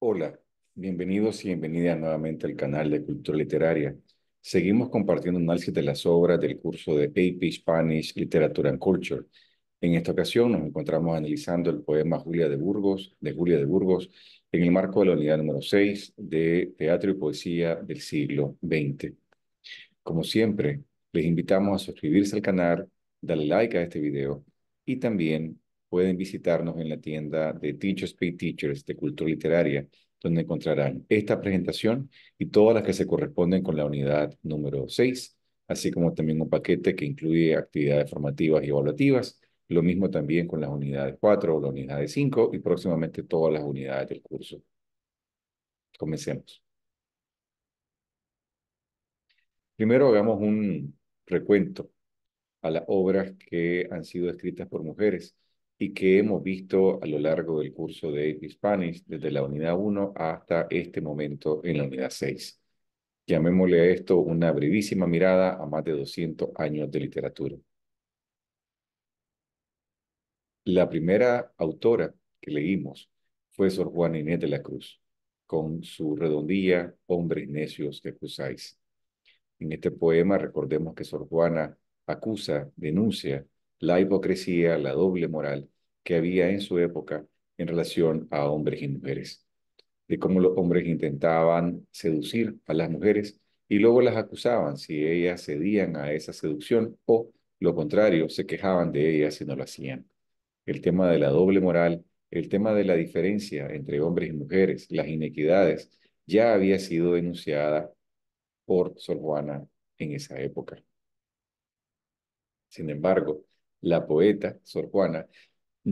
Hola, bienvenidos y bienvenidas nuevamente al canal de Cultura Literaria. Seguimos compartiendo análisis de las obras del curso de AP Spanish Literature and Culture. En esta ocasión nos encontramos analizando el poema Julia de Burgos, de Julia de Burgos, en el marco de la unidad número 6 de Teatro y Poesía del siglo XX. Como siempre, les invitamos a suscribirse al canal, darle like a este video y también pueden visitarnos en la tienda de Teachers Pay Teachers de Cultura Literaria, donde encontrarán esta presentación y todas las que se corresponden con la unidad número 6, así como también un paquete que incluye actividades formativas y evaluativas, lo mismo también con las unidades 4 o la unidad de 5 y próximamente todas las unidades del curso. Comencemos. Primero hagamos un recuento a las obras que han sido escritas por mujeres y que hemos visto a lo largo del curso de Hispanics desde la unidad 1 hasta este momento en la unidad 6. Llamémosle a esto una brevísima mirada a más de 200 años de literatura. La primera autora que leímos fue Sor Juana Inés de la Cruz, con su redondilla Hombres necios que acusáis. En este poema recordemos que Sor Juana acusa, denuncia la hipocresía, la doble moral que había en su época en relación a hombres y mujeres, de cómo los hombres intentaban seducir a las mujeres y luego las acusaban si ellas cedían a esa seducción o, lo contrario, se quejaban de ellas si no lo hacían. El tema de la doble moral, el tema de la diferencia entre hombres y mujeres, las inequidades, ya había sido denunciada por Sor Juana en esa época. Sin embargo, la poeta Sor Juana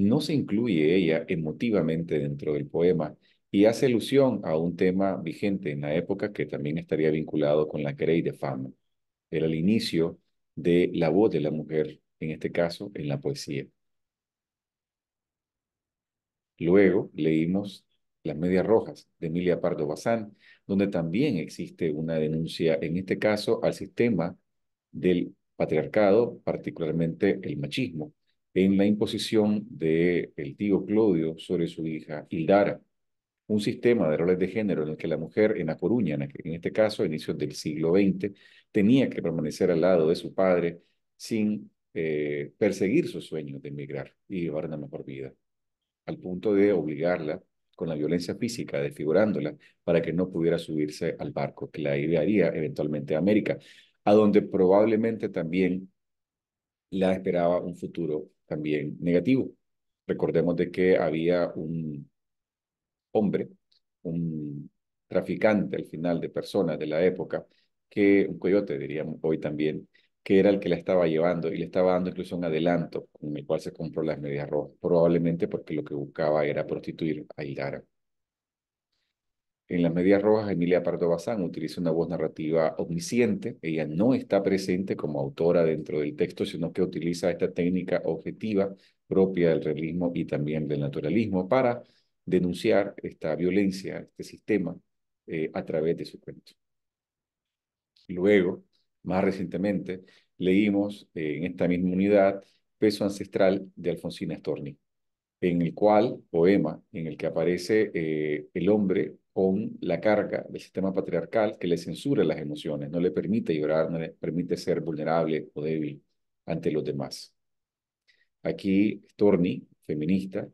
no se incluye ella emotivamente dentro del poema y hace alusión a un tema vigente en la época que también estaría vinculado con la crey de fama. Era el inicio de la voz de la mujer, en este caso en la poesía. Luego leímos Las Medias Rojas de Emilia Pardo Bazán, donde también existe una denuncia, en este caso, al sistema del patriarcado, particularmente el machismo en la imposición del el tío Claudio sobre su hija Hildara, un sistema de roles de género en el que la mujer en La Coruña, en este caso a inicios del siglo XX, tenía que permanecer al lado de su padre sin eh, perseguir sus sueños de emigrar y llevar una mejor vida, al punto de obligarla con la violencia física, desfigurándola, para que no pudiera subirse al barco que la llevaría eventualmente a América, a donde probablemente también la esperaba un futuro también negativo. Recordemos de que había un hombre, un traficante al final de personas de la época, que un coyote diríamos hoy también, que era el que la estaba llevando y le estaba dando incluso un adelanto con el cual se compró las medias rojas, probablemente porque lo que buscaba era prostituir a Hilara. En las medias rojas, Emilia Pardo Bazán utiliza una voz narrativa omnisciente. Ella no está presente como autora dentro del texto, sino que utiliza esta técnica objetiva propia del realismo y también del naturalismo para denunciar esta violencia, este sistema, eh, a través de su cuento. Luego, más recientemente, leímos eh, en esta misma unidad Peso Ancestral de Alfonsina Storni, en el cual, poema, en el que aparece eh, el hombre con la carga del sistema patriarcal que le censura las emociones, no le permite llorar, no le permite ser vulnerable o débil ante los demás. Aquí Storni, feminista,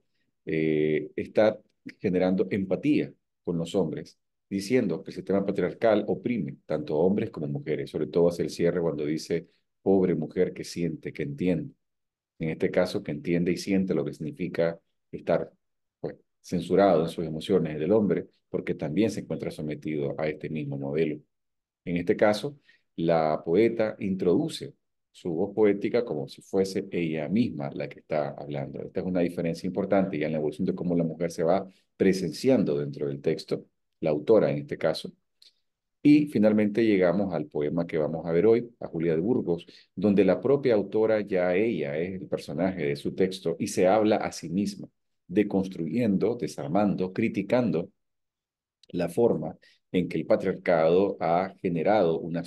eh, está generando empatía con los hombres, diciendo que el sistema patriarcal oprime tanto a hombres como mujeres, sobre todo hace el cierre cuando dice, pobre mujer que siente, que entiende. En este caso, que entiende y siente lo que significa estar censurado en sus emociones del hombre, porque también se encuentra sometido a este mismo modelo. En este caso, la poeta introduce su voz poética como si fuese ella misma la que está hablando. Esta es una diferencia importante ya en la evolución de cómo la mujer se va presenciando dentro del texto, la autora en este caso. Y finalmente llegamos al poema que vamos a ver hoy, a Julia de Burgos, donde la propia autora ya ella es el personaje de su texto y se habla a sí misma deconstruyendo, desarmando, criticando la forma en que el patriarcado ha generado una,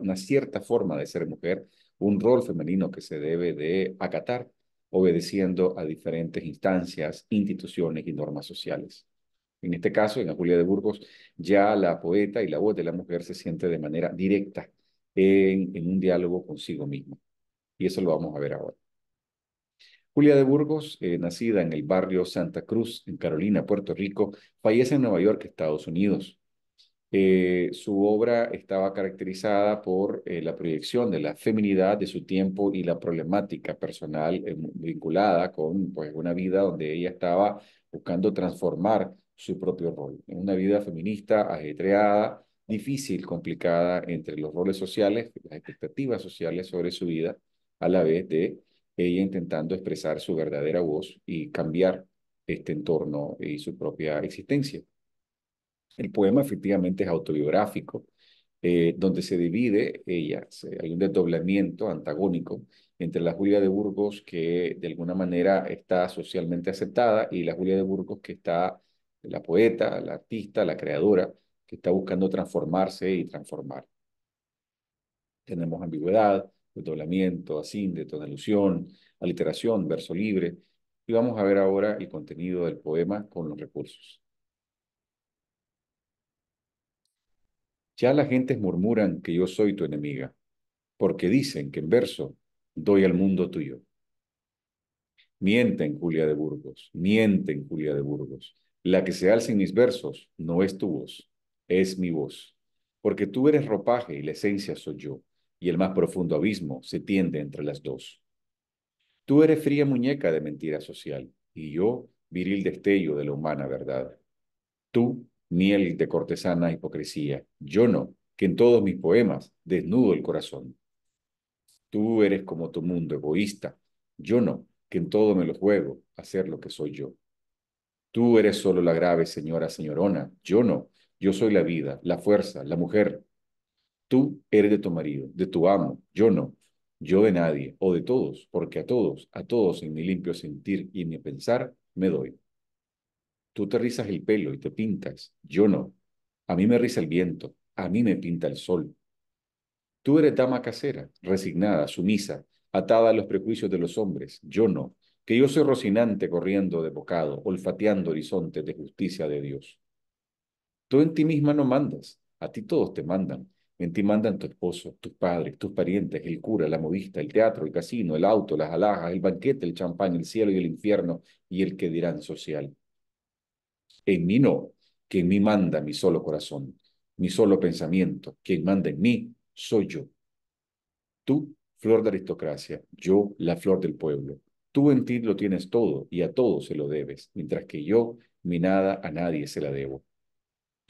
una cierta forma de ser mujer, un rol femenino que se debe de acatar, obedeciendo a diferentes instancias, instituciones y normas sociales. En este caso, en la Julia de Burgos, ya la poeta y la voz de la mujer se siente de manera directa en, en un diálogo consigo misma. Y eso lo vamos a ver ahora. Julia de Burgos, eh, nacida en el barrio Santa Cruz, en Carolina, Puerto Rico, fallece en Nueva York, Estados Unidos. Eh, su obra estaba caracterizada por eh, la proyección de la feminidad de su tiempo y la problemática personal vinculada con pues, una vida donde ella estaba buscando transformar su propio rol. Una vida feminista ajetreada, difícil, complicada entre los roles sociales, las expectativas sociales sobre su vida, a la vez de ella intentando expresar su verdadera voz y cambiar este entorno y su propia existencia. El poema efectivamente es autobiográfico, eh, donde se divide ella, hay un desdoblamiento antagónico entre la Julia de Burgos que de alguna manera está socialmente aceptada y la Julia de Burgos que está la poeta, la artista, la creadora, que está buscando transformarse y transformar. Tenemos ambigüedad, doblamiento, toda alusión, aliteración, verso libre. Y vamos a ver ahora el contenido del poema con los recursos. Ya las gentes murmuran que yo soy tu enemiga, porque dicen que en verso doy al mundo tuyo. Mienten, Julia de Burgos, mienten, Julia de Burgos. La que se alza en mis versos no es tu voz, es mi voz, porque tú eres ropaje y la esencia soy yo y el más profundo abismo se tiende entre las dos. Tú eres fría muñeca de mentira social y yo viril destello de la humana verdad. Tú, miel de cortesana hipocresía, yo no, que en todos mis poemas desnudo el corazón. Tú eres como tu mundo egoísta, yo no, que en todo me lo juego, hacer lo que soy yo. Tú eres solo la grave señora señorona, yo no, yo soy la vida, la fuerza, la mujer, Tú eres de tu marido, de tu amo, yo no, yo de nadie o de todos, porque a todos, a todos en mi limpio sentir y en mi pensar me doy. Tú te rizas el pelo y te pintas, yo no. A mí me riza el viento, a mí me pinta el sol. Tú eres dama casera, resignada, sumisa, atada a los prejuicios de los hombres, yo no, que yo soy rocinante corriendo de bocado, olfateando horizontes de justicia de Dios. Tú en ti misma no mandas, a ti todos te mandan, en ti mandan tu esposo, tus padres, tus parientes, el cura, la modista, el teatro, el casino, el auto, las alhajas, el banquete, el champán, el cielo y el infierno y el que dirán social. En mí no, que en mí manda mi solo corazón, mi solo pensamiento, quien manda en mí soy yo. Tú, flor de aristocracia, yo, la flor del pueblo. Tú en ti lo tienes todo y a todo se lo debes, mientras que yo, mi nada, a nadie se la debo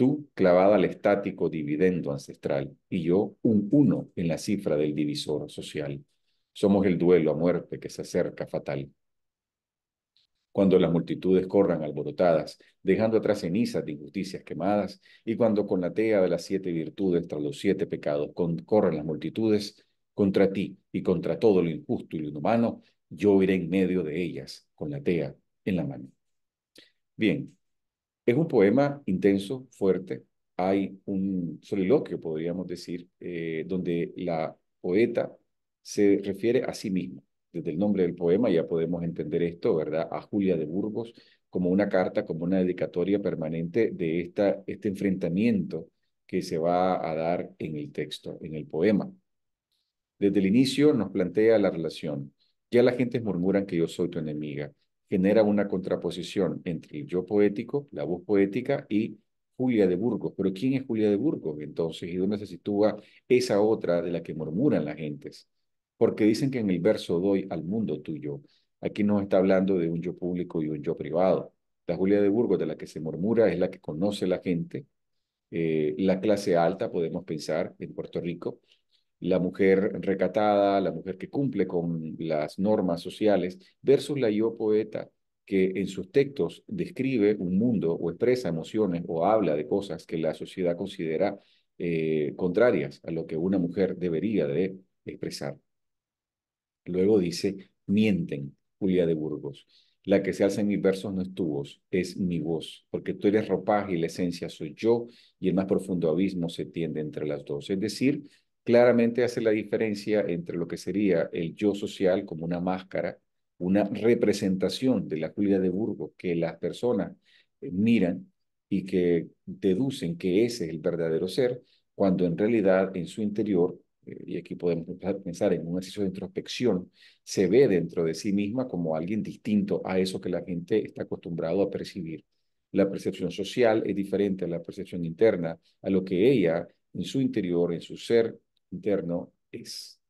tú clavada al estático dividendo ancestral y yo un uno en la cifra del divisor social. Somos el duelo a muerte que se acerca fatal. Cuando las multitudes corran alborotadas, dejando atrás cenizas de injusticias quemadas, y cuando con la tea de las siete virtudes tras los siete pecados corran las multitudes, contra ti y contra todo lo injusto y lo inhumano, yo iré en medio de ellas con la tea en la mano. Bien, es un poema intenso, fuerte. Hay un soliloquio, podríamos decir, eh, donde la poeta se refiere a sí misma. Desde el nombre del poema ya podemos entender esto, ¿verdad? A Julia de Burgos, como una carta, como una dedicatoria permanente de esta, este enfrentamiento que se va a dar en el texto, en el poema. Desde el inicio nos plantea la relación. Ya la gente murmuran que yo soy tu enemiga genera una contraposición entre el yo poético, la voz poética y Julia de Burgos. Pero ¿quién es Julia de Burgos entonces? ¿Y dónde se sitúa esa otra de la que murmuran las gentes? Porque dicen que en el verso doy al mundo tuyo. Aquí no está hablando de un yo público y un yo privado. La Julia de Burgos de la que se murmura es la que conoce la gente. Eh, la clase alta, podemos pensar, en Puerto Rico, la mujer recatada, la mujer que cumple con las normas sociales, versus la yo poeta que en sus textos describe un mundo o expresa emociones o habla de cosas que la sociedad considera eh, contrarias a lo que una mujer debería de expresar. Luego dice, mienten, Julia de Burgos. La que se alza en mis versos no es tu voz, es mi voz, porque tú eres ropaje y la esencia soy yo, y el más profundo abismo se tiende entre las dos. Es decir, claramente hace la diferencia entre lo que sería el yo social como una máscara, una representación de la Julia de Burgos que las personas eh, miran y que deducen que ese es el verdadero ser, cuando en realidad en su interior, eh, y aquí podemos pensar en un ejercicio de introspección, se ve dentro de sí misma como alguien distinto a eso que la gente está acostumbrado a percibir. La percepción social es diferente a la percepción interna, a lo que ella en su interior, en su ser, interno es.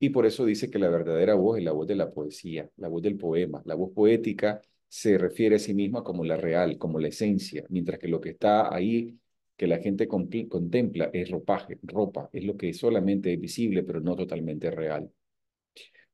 Y por eso dice que la verdadera voz es la voz de la poesía, la voz del poema. La voz poética se refiere a sí misma como la real, como la esencia, mientras que lo que está ahí, que la gente contempla, es ropaje, ropa, es lo que solamente es visible, pero no totalmente real.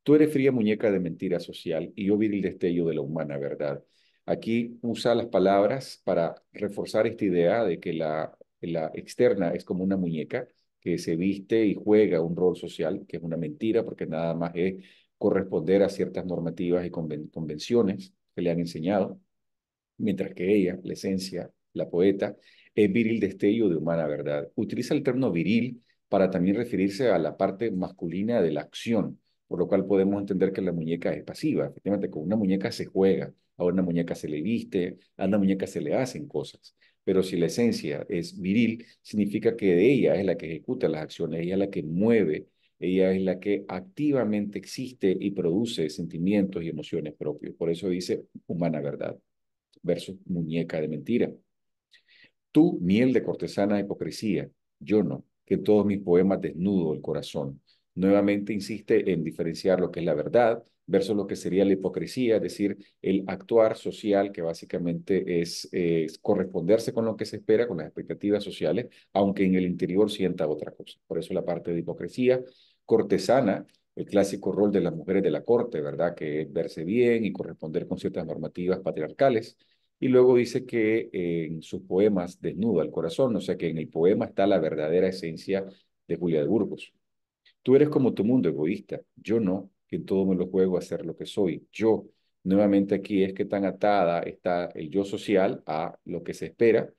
Tú eres fría muñeca de mentira social y yo vi el destello de la humana verdad. Aquí usa las palabras para reforzar esta idea de que la, la externa es como una muñeca que se viste y juega un rol social, que es una mentira porque nada más es corresponder a ciertas normativas y convenciones que le han enseñado, mientras que ella, la esencia, la poeta, es viril destello de humana verdad. Utiliza el término viril para también referirse a la parte masculina de la acción, por lo cual podemos entender que la muñeca es pasiva. Efectivamente, con una muñeca se juega, a una muñeca se le viste, a una muñeca se le hacen cosas pero si la esencia es viril, significa que ella es la que ejecuta las acciones, ella es la que mueve, ella es la que activamente existe y produce sentimientos y emociones propios. Por eso dice humana verdad versus muñeca de mentira. Tú, miel de cortesana hipocresía, yo no, que todos mis poemas desnudo el corazón. Nuevamente insiste en diferenciar lo que es la verdad Verso lo que sería la hipocresía, es decir, el actuar social que básicamente es, corresponderse con lo que se espera, con las expectativas sociales, aunque en el interior sienta otra cosa. Por eso la parte de hipocresía cortesana, el clásico rol de las mujeres de la corte, ¿verdad? Que es verse bien y corresponder con ciertas normativas patriarcales. Y luego dice que eh, en sus poemas desnuda el corazón, o sea que en el poema está la verdadera esencia de Julia de Burgos. Tú eres como tu mundo egoísta, yo no, todo me lo juego a ser lo que soy. Yo, nuevamente aquí es que tan atada está el yo social a lo que se espera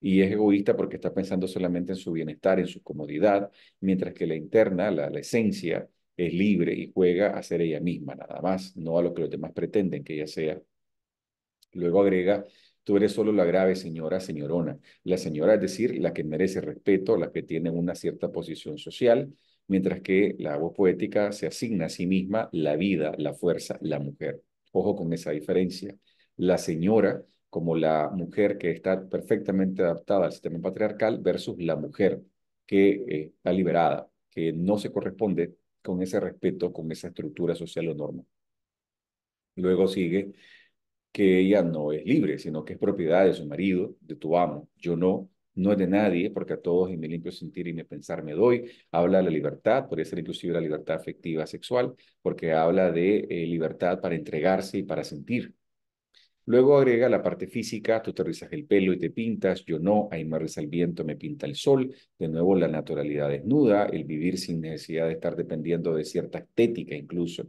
y es egoísta porque está pensando solamente en su bienestar, en su comodidad, mientras que la interna, la, la esencia, es libre y juega a ser ella misma nada más, no a lo que los demás pretenden que ella sea. Luego agrega Tú eres solo la grave señora, señorona. La señora es decir, la que merece respeto, la que tiene una cierta posición social, mientras que la voz poética se asigna a sí misma la vida, la fuerza, la mujer. Ojo con esa diferencia. La señora como la mujer que está perfectamente adaptada al sistema patriarcal versus la mujer que eh, está liberada, que no se corresponde con ese respeto, con esa estructura social o norma. Luego sigue que ella no es libre, sino que es propiedad de su marido, de tu amo. Yo no, no es de nadie, porque a todos y mi limpio sentir y me pensar me doy. Habla de la libertad, puede ser inclusive la libertad afectiva sexual, porque habla de eh, libertad para entregarse y para sentir. Luego agrega la parte física, tú te rizas el pelo y te pintas, yo no, ahí me riza el viento, me pinta el sol, de nuevo la naturalidad desnuda, el vivir sin necesidad de estar dependiendo de cierta estética incluso.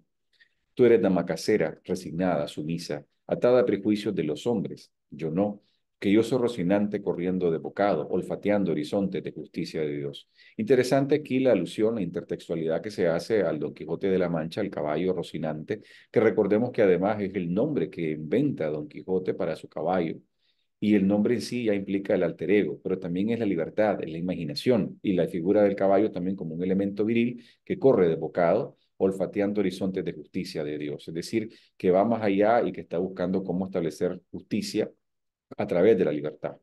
Tú eres dama casera, resignada, sumisa, atada a prejuicios de los hombres, yo no, que yo soy rocinante corriendo de bocado, olfateando horizontes de justicia de Dios. Interesante aquí la alusión, la intertextualidad que se hace al Don Quijote de la Mancha, el caballo rocinante, que recordemos que además es el nombre que inventa Don Quijote para su caballo, y el nombre en sí ya implica el alter ego, pero también es la libertad, es la imaginación y la figura del caballo también como un elemento viril que corre de bocado olfateando horizontes de justicia de Dios, es decir, que va más allá y que está buscando cómo establecer justicia a través de la libertad,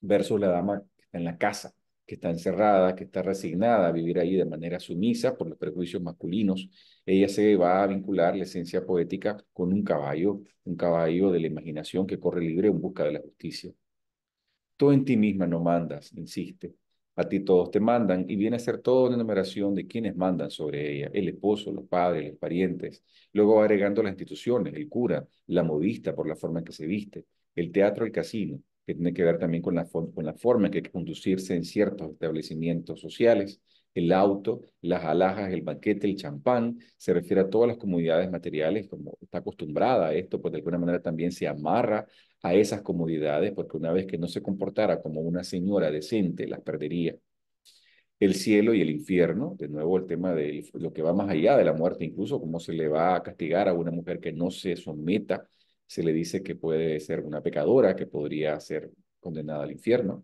versus la dama en la casa, que está encerrada, que está resignada a vivir ahí de manera sumisa por los prejuicios masculinos, ella se va a vincular la esencia poética con un caballo, un caballo de la imaginación que corre libre en busca de la justicia. Tú en ti misma no mandas, insiste, a ti todos te mandan, y viene a ser toda una enumeración de quienes mandan sobre ella, el esposo, los padres, los parientes, luego agregando las instituciones, el cura, la modista por la forma en que se viste, el teatro, el casino, que tiene que ver también con la, con la forma en que hay que conducirse en ciertos establecimientos sociales, el auto, las alhajas, el banquete, el champán, se refiere a todas las comodidades materiales, como está acostumbrada a esto, pues de alguna manera también se amarra a esas comodidades, porque una vez que no se comportara como una señora decente, las perdería. El cielo y el infierno, de nuevo el tema de lo que va más allá de la muerte, incluso cómo se le va a castigar a una mujer que no se someta, se le dice que puede ser una pecadora, que podría ser condenada al infierno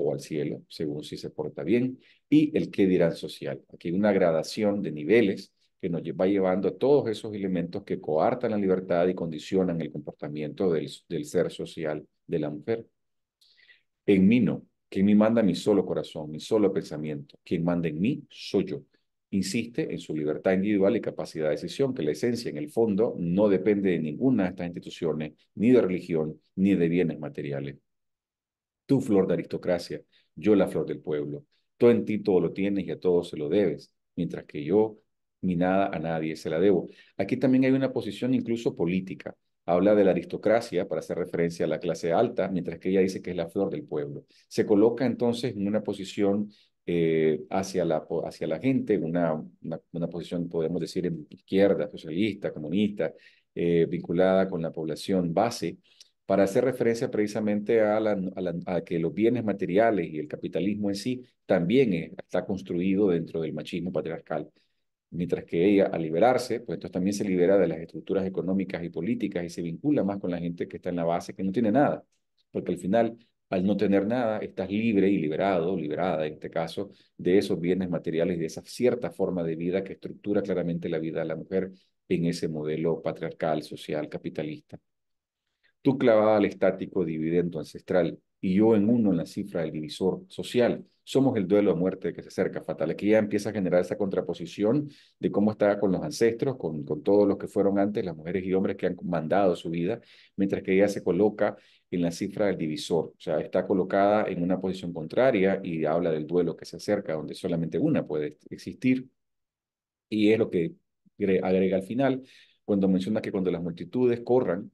o al cielo, según si se porta bien, y el qué dirán social. Aquí hay una gradación de niveles que nos va llevando a todos esos elementos que coartan la libertad y condicionan el comportamiento del, ser social de la mujer. En mí no, quien me manda mi solo corazón, mi solo pensamiento, quien manda en mí soy yo. Insiste en su libertad individual y capacidad de decisión, que la esencia en el fondo no depende de ninguna de estas instituciones, ni de religión, ni de bienes materiales tú flor de aristocracia, yo la flor del pueblo. Tú en ti todo lo tienes y a todos se lo debes, mientras que yo ni nada a nadie se la debo. Aquí también hay una posición incluso política. Habla de la aristocracia para hacer referencia a la clase alta, mientras que ella dice que es la flor del pueblo. Se coloca entonces en una posición eh, hacia, la, hacia la gente, una, una, posición, podemos decir, izquierda, socialista, comunista, eh, vinculada con la población base, para hacer referencia precisamente a, que los bienes materiales y el capitalismo en sí también eh, está construido dentro del machismo patriarcal. Mientras que ella, al liberarse, pues entonces también se libera de las estructuras económicas y políticas y se vincula más con la gente que está en la base, que no tiene nada. Porque al final, al no tener nada, estás libre y liberado, liberada en este caso, de esos bienes materiales y de esa cierta forma de vida que estructura claramente la vida de la mujer en ese modelo patriarcal, social, capitalista. Tú clavada al estático dividendo ancestral y yo en uno en la cifra del divisor social. Somos el duelo de muerte que se acerca, fatal. Aquí ya empieza a generar esa contraposición de cómo está con los ancestros, con, con todos los que fueron antes, las mujeres y hombres que han mandado su vida, mientras que ella se coloca en la cifra del divisor. O sea, está colocada en una posición contraria y habla del duelo que se acerca, donde solamente una puede existir. Y es lo que agrega al final, cuando menciona que cuando las multitudes corran,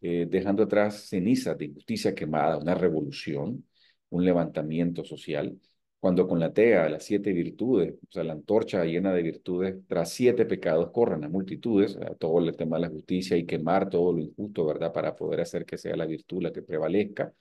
eh, dejando atrás cenizas de injusticia quemada, una revolución, un levantamiento social, cuando con la tea, las siete virtudes, o sea, la antorcha llena de virtudes, tras siete pecados corran a multitudes, a todo el tema de la justicia y quemar todo lo injusto, ¿verdad? Para poder hacer que sea la virtud la que prevalezca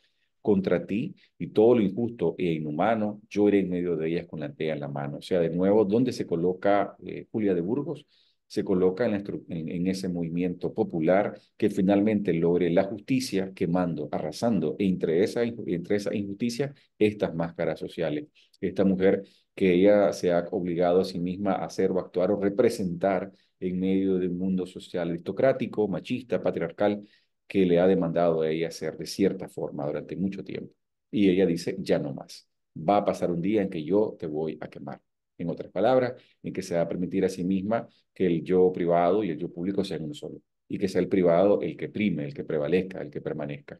contra ti y todo lo injusto e inhumano, yo iré en medio de ellas con la tea en la mano. O sea, de nuevo, ¿dónde se coloca eh, Julia de Burgos? se coloca en, ese movimiento popular que finalmente logre la justicia quemando, arrasando entre esa, entre injusticia estas máscaras sociales. Esta mujer que ella se ha obligado a sí misma a hacer o actuar o representar en medio de un mundo social aristocrático, machista, patriarcal, que le ha demandado a ella ser de cierta forma durante mucho tiempo. Y ella dice, ya no más. Va a pasar un día en que yo te voy a quemar. En otras palabras, en que se va a permitir a sí misma que el yo privado y el yo público sean uno solo, y que sea el privado el que prime, el que prevalezca, el que permanezca.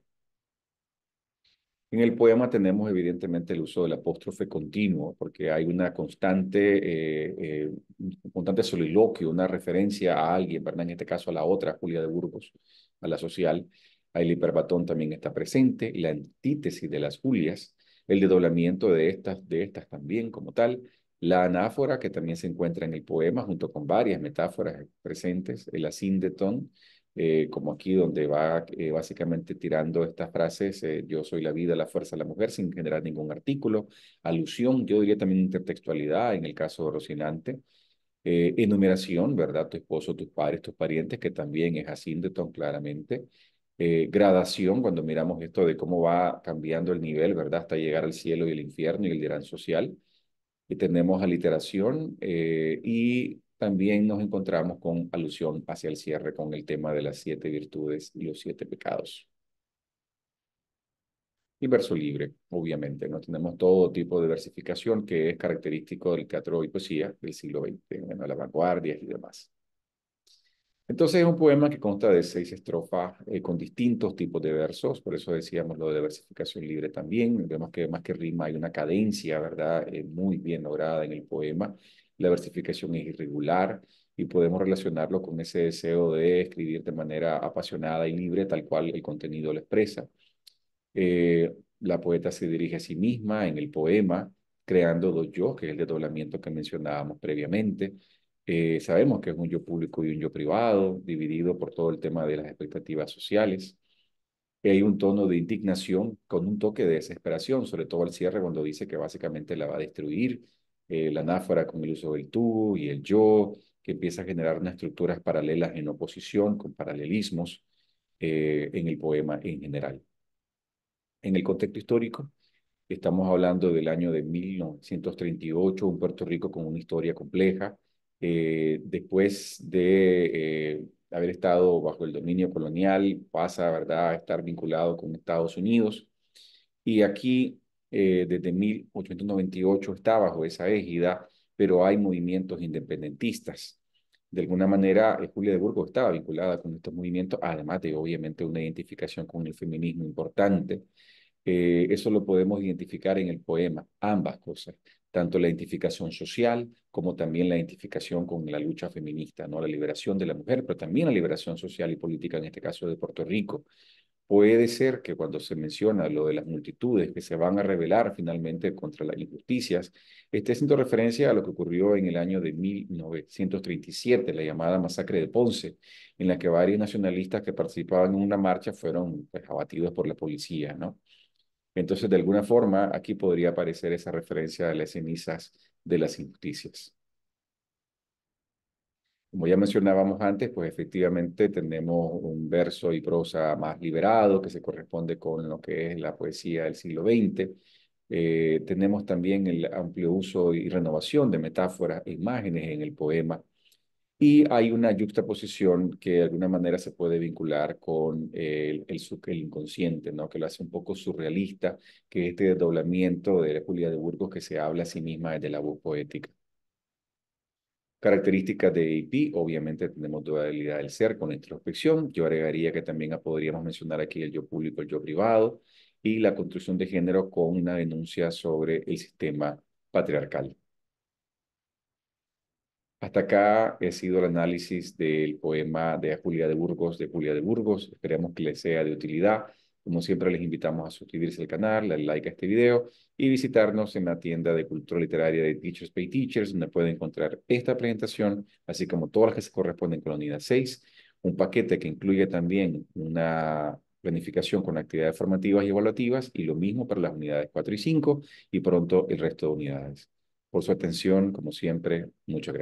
En el poema tenemos evidentemente el uso del apóstrofe continuo, porque hay una constante, eh, eh, un constante soliloquio, una referencia a alguien, ¿verdad? En este caso a la otra, Julia de Burgos, a la social. El hiperbatón también está presente, la antítesis de las Julias, el desdoblamiento de estas, de estas también como tal, la anáfora, que también se encuentra en el poema, junto con varias metáforas presentes, el asindeton eh, como aquí donde va eh, básicamente tirando estas frases, eh, yo soy la vida, la fuerza, la mujer, sin generar ningún artículo, alusión, yo diría también intertextualidad en el caso de Rocinante, enumeración, ¿verdad? Tu esposo, tus padres, tus parientes, que también es asindeton claramente, gradación, cuando miramos esto de cómo va cambiando el nivel, ¿verdad? Hasta llegar al cielo y el infierno y el dirán social, y tenemos aliteración eh, y también nos encontramos con alusión hacia el cierre con el tema de las siete virtudes y los siete pecados. Y verso libre, obviamente, ¿no? Tenemos todo tipo de versificación que es característico del teatro y poesía del siglo XX, bueno, las vanguardias y demás. Entonces es un poema que consta de seis estrofas eh, con distintos tipos de versos, por eso decíamos lo de versificación libre también, vemos que más que rima hay una cadencia, ¿verdad? Eh, muy bien lograda en el poema, la versificación es irregular y podemos relacionarlo con ese deseo de escribir de manera apasionada y libre, tal cual el contenido lo expresa. Eh, la poeta se dirige a sí misma en el poema, creando dos yo, que es el desdoblamiento que mencionábamos previamente, sabemos que es un yo público y un yo privado, dividido por todo el tema de las expectativas sociales. Hay un tono de indignación con un toque de desesperación, sobre todo al cierre cuando dice que básicamente la va a destruir eh, la anáfora con el uso del tú y el yo, que empieza a generar unas estructuras paralelas en oposición, con paralelismos eh, en el poema en general. En el contexto histórico, estamos hablando del año de 1938, un Puerto Rico con una historia compleja, eh, después de eh, haber estado bajo el dominio colonial, pasa ¿verdad? a estar vinculado con Estados Unidos. Y aquí, eh, desde 1898, está bajo esa égida, pero hay movimientos independentistas. De alguna manera, Julia de Burgos estaba vinculada con estos movimientos, además de obviamente una identificación con el feminismo importante. Eh, eso lo podemos identificar en el poema, ambas cosas, tanto la identificación social como también la identificación con la lucha feminista, ¿no? la liberación de la mujer, pero también la liberación social y política, en este caso de Puerto Rico. Puede ser que cuando se menciona lo de las multitudes que se van a rebelar finalmente contra las injusticias, esté haciendo referencia a lo que ocurrió en el año de 1937, la llamada masacre de Ponce, en la que varios nacionalistas que participaban en una marcha fueron pues, abatidos por la policía, ¿no? Entonces, de alguna forma, aquí podría aparecer esa referencia a las cenizas de las injusticias. Como ya mencionábamos antes, pues efectivamente tenemos un verso y prosa más liberado que se corresponde con lo que es la poesía del siglo XX. Eh, tenemos también el amplio uso y renovación de metáforas e imágenes en el poema y hay una juxtaposición que de alguna manera se puede vincular con el, inconsciente, ¿no? que lo hace un poco surrealista, que este desdoblamiento de la Julia de Burgos que se habla a sí misma desde la voz poética. Características de IP, obviamente tenemos dualidad del ser con introspección. Yo agregaría que también podríamos mencionar aquí el yo público, el yo privado y la construcción de género con una denuncia sobre el sistema patriarcal. Hasta acá ha sido el análisis del poema de Julia de Burgos, de Julia de Burgos. Esperemos que les sea de utilidad. Como siempre, les invitamos a suscribirse al canal, darle like a este video y visitarnos en la tienda de cultura literaria de Teachers Pay Teachers, donde pueden encontrar esta presentación, así como todas las que se corresponden con la unidad 6, un paquete que incluye también una planificación con actividades formativas y evaluativas, y lo mismo para las unidades 4 y 5, y pronto el resto de unidades por su atención, como siempre, muchas gracias.